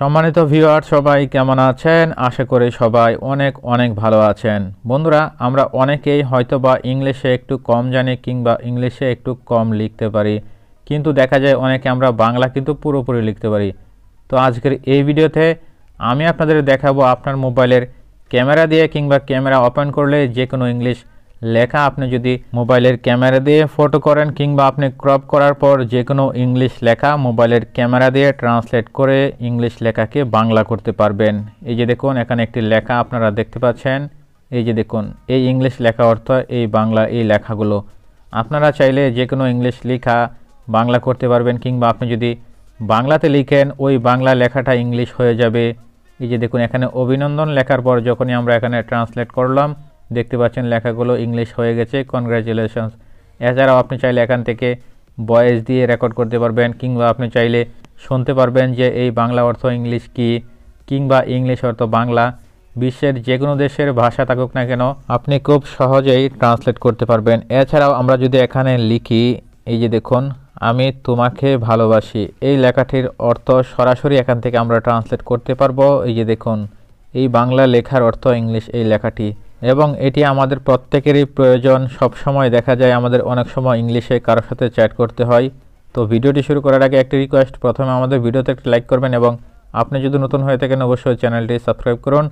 সম্মানিত ভিউয়ার সবাই কেমন আছেন আশা করি সবাই অনেক অনেক ভালো আছেন বন্ধুরা আমরা অনেকেই হয়তোবা ইংলিশে একটু কম জানি কিংবা ইংলিশে একটু কম লিখতে পারি কিন্তু দেখা যায় অনেকে আমরা বাংলা কিন্তু পুরোপুরি লিখতে পারি তো আজকের এই ভিডিওতে আমি আপনাদের দেখাবো আপনার মোবাইলের ক্যামেরা দিয়ে কিংবা ক্যামেরা ওপেন করলে যে কোনো ইংলিশ লেখা আপনি যদি মোবাইলের ক্যামেরা দিয়ে ফটো করেন কিংবা আপনি ক্রপ করার পর যে কোনো ইংলিশ লেখা মোবাইলের ক্যামেরা দিয়ে ট্রান্সলেট করে ইংলিশ লেখাকে বাংলা করতে পারবেন এই যে দেখুন এখানে একটি লেখা আপনারা দেখতে পাচ্ছেন এই যে দেখুন এই ইংলিশ লেখা অর্থ এই বাংলা এই লেখাগুলো আপনারা চাইলে যে কোনো ইংলিশ লেখা বাংলা করতে পারবেন কিংবা আপনি যদি বাংলাতে লিখেন ওই বাংলা লেখাটা ইংলিশ হয়ে যাবে এই যে দেখুন এখানে অভিনন্দন লেখার পর যখনই আমরা এখানে ট্রান্সলেট করলাম দেখতে পাচ্ছেন লেখাগুলো ইংলিশ হয়ে গেছে কনগ্রাচুলেশনস এছাড়াও আপনি চাইলে এখান থেকে বয়েস দিয়ে রেকর্ড করতে পারবেন কিংবা আপনি চাইলে শুনতে পারবেন যে এই বাংলা অর্থ ইংলিশ কি কিংবা ইংলিশ অর্থ বাংলা বিশ্বের যে কোনো দেশের ভাষা থাকুক না কেন আপনি খুব সহজেই ট্রান্সলেট করতে পারবেন এছাড়াও আমরা যদি এখানে লিখি এই যে দেখুন আমি তোমাকে ভালোবাসি এই লেখাটির অর্থ সরাসরি এখান থেকে আমরা ট্রান্সলেট করতে পারবো এই যে দেখুন এই বাংলা লেখার অর্থ ইংলিশ এই লেখাটি এবং এটি আমাদের প্রত্যেকেরই প্রয়োজন সব সময় দেখা যায় আমাদের অনেক সময় ইংলিশে কারোর সাথে চ্যাট করতে হয় তো ভিডিওটি শুরু করার আগে একটি রিকোয়েস্ট প্রথমে আমাদের ভিডিওতে একটি লাইক করবেন এবং আপনি যদি নতুন হয়ে থাকেন অবশ্যই চ্যানেলটি সাবস্ক্রাইব করুন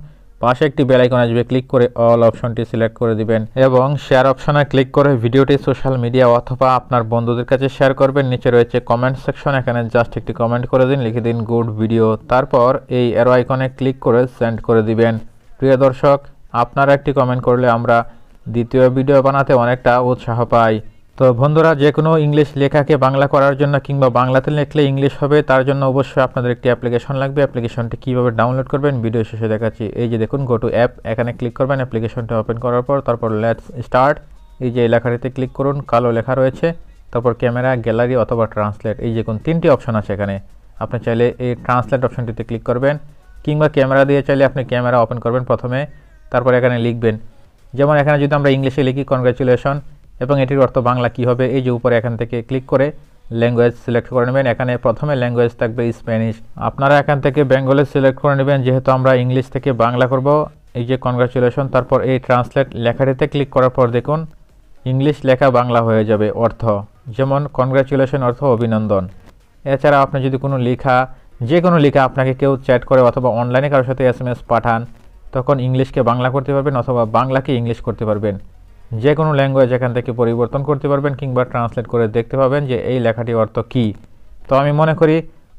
পাশে একটি বেলাইকন আসবে ক্লিক করে অল অপশনটি সিলেক্ট করে দিবেন এবং শেয়ার অপশনে ক্লিক করে ভিডিওটি সোশ্যাল মিডিয়া অথবা আপনার বন্ধুদের কাছে শেয়ার করবেন নিচে রয়েছে কমেন্ট সেকশন এখানে জাস্ট একটি কমেন্ট করে দিন লিখে দিন গুড ভিডিও তারপর এই অ্যারো আইকনে ক্লিক করে সেন্ড করে দিবেন প্রিয় দর্শক আপনারা একটি কমেন্ট করলে আমরা দ্বিতীয় ভিডিও বানাতে অনেকটা উৎসাহ পাই তো বন্ধুরা যে কোনো ইংলিশ লেখাকে বাংলা করার জন্য কিংবা বাংলাতে লিখলে ইংলিশ হবে তার জন্য অবশ্যই আপনাদের একটি অ্যাপ্লিকেশন লাগবে অ্যাপ্লিকেশনটি কীভাবে ডাউনলোড করবেন ভিডিও শেষে দেখাচ্ছি এই যে দেখুন গো টু অ্যাপ এখানে ক্লিক করবেন অ্যাপ্লিকেশনটা ওপেন করার পর তারপর লেটস স্টার্ট এই যে লেখাটিতে ক্লিক করুন কালো লেখা রয়েছে তারপর ক্যামেরা গ্যালারি অথবা ট্রান্সলেট এই যে কোন তিনটি অপশন আছে এখানে আপনি চাইলে এই ট্রান্সলেট অপশনটিতে ক্লিক করবেন কিংবা ক্যামেরা দিয়ে চাইলে আপনি ক্যামেরা ওপেন করবেন প্রথমে তারপরে এখানে লিখবেন যেমন এখানে যদি আমরা ইংলিশে লিখি কনগ্রাচুলেশন এবং এটির অর্থ বাংলা কি হবে এই যে উপরে এখান থেকে ক্লিক করে ল্যাঙ্গুয়েজ সিলেক্ট করে নেবেন এখানে প্রথমে ল্যাঙ্গুয়েজ থাকবে স্প্যানিশ আপনারা এখান থেকে বেঙ্গলে সিলেক্ট করে নেবেন যেহেতু আমরা ইংলিশ থেকে বাংলা করব এই যে কনগ্রাচুলেশন তারপর এই ট্রান্সলেট লেখাটিতে ক্লিক করার পর দেখুন ইংলিশ লেখা বাংলা হয়ে যাবে অর্থ যেমন কনগ্রাচুলেশন অর্থ অভিনন্দন এছাড়া আপনি যদি কোনো লেখা যে কোনো লেখা আপনাকে কেউ চ্যাট করে অথবা অনলাইনে কারোর সাথে এস পাঠান তখন ইংলিশকে বাংলা করতে পারবেন অথবা বাংলাকে ইংলিশ করতে পারবেন যে কোনো ল্যাঙ্গুয়েজ এখান থেকে পরিবর্তন করতে পারবেন কিংবা ট্রান্সলেট করে দেখতে পাবেন যে এই লেখাটি অর্থ কি তো আমি মনে করি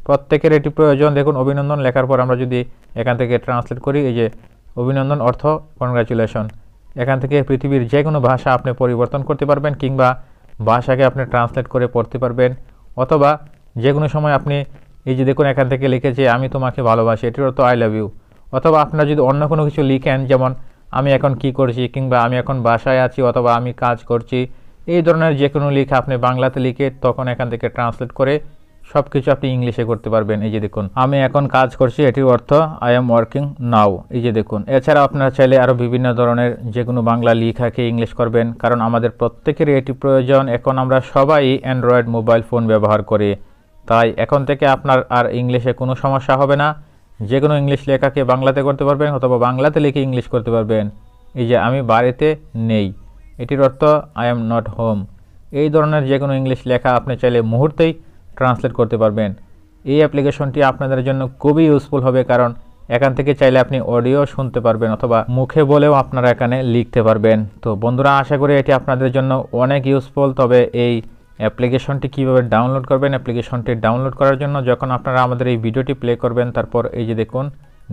প্রত্যেকের এটি প্রয়োজন দেখুন অভিনন্দন লেখার পর আমরা যদি এখান থেকে ট্রান্সলেট করি এই যে অভিনন্দন অর্থ কনগ্রাচুলেশন এখান থেকে পৃথিবীর যে কোনো ভাষা আপনি পরিবর্তন করতে পারবেন কিংবা ভাষাকে আপনি ট্রান্সলেট করে পড়তে পারবেন অথবা যে কোনো সময় আপনি এই যে দেখুন এখান থেকে লিখেছে আমি তোমাকে ভালোবাসি এটির অর্থ আই লাভ ইউ অথবা আপনারা যদি অন্য কোনো কিছু লিখেন যেমন আমি এখন কি করছি কিংবা আমি এখন বাসায় আছি অথবা আমি কাজ করছি এই ধরনের যে কোনো লিখে আপনি বাংলাতে লিখে তখন এখান থেকে ট্রান্সলেট করে সব কিছু আপনি ইংলিশে করতে পারবেন এই যে দেখুন আমি এখন কাজ করছি এটির অর্থ আই এম ওয়ার্কিং নাও এই যে দেখুন এছাড়া আপনারা চাইলে আরও বিভিন্ন ধরনের যে কোনো বাংলা লিখাকে ইংলিশ করবেন কারণ আমাদের প্রত্যেকেরই এটি প্রয়োজন এখন আমরা সবাই অ্যান্ড্রয়েড মোবাইল ফোন ব্যবহার করি তাই এখন থেকে আপনার আর ইংলিশে কোনো সমস্যা হবে না যে কোনো ইংলিশ লেখাকে বাংলাতে করতে পারবেন অথবা বাংলাতে লিখে ইংলিশ করতে পারবেন এই যে আমি বাড়িতে নেই এটির অর্থ আই এম নট হোম এই ধরনের যে কোনো ইংলিশ লেখা আপনি চাইলে মুহূর্তেই ট্রান্সলেট করতে পারবেন এই অ্যাপ্লিকেশনটি আপনাদের জন্য খুবই ইউজফুল হবে কারণ এখান থেকে চাইলে আপনি অডিও শুনতে পারবেন অথবা মুখে বলেও আপনারা এখানে লিখতে পারবেন তো বন্ধুরা আশা করি এটি আপনাদের জন্য অনেক ইউজফুল তবে এই অ্যাপ্লিকেশনটি কীভাবে ডাউনলোড করবেন অ্যাপ্লিকেশনটি ডাউনলোড করার জন্য যখন আপনারা আমাদের এই ভিডিওটি প্লে করবেন তারপর এই যে দেখুন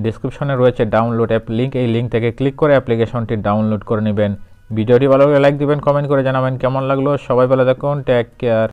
ডিসক্রিপশনে রয়েছে ডাউনলোড অ্যাপ লিঙ্ক এই লিঙ্ক থেকে ক্লিক করে অ্যাপ্লিকেশনটি ডাউনলোড করে নেবেন ভিডিওটি ভালো লাইক দেবেন কমেন্ট করে জানাবেন কেমন লাগলো সবাই ভালো থাকুন টেক কেয়ার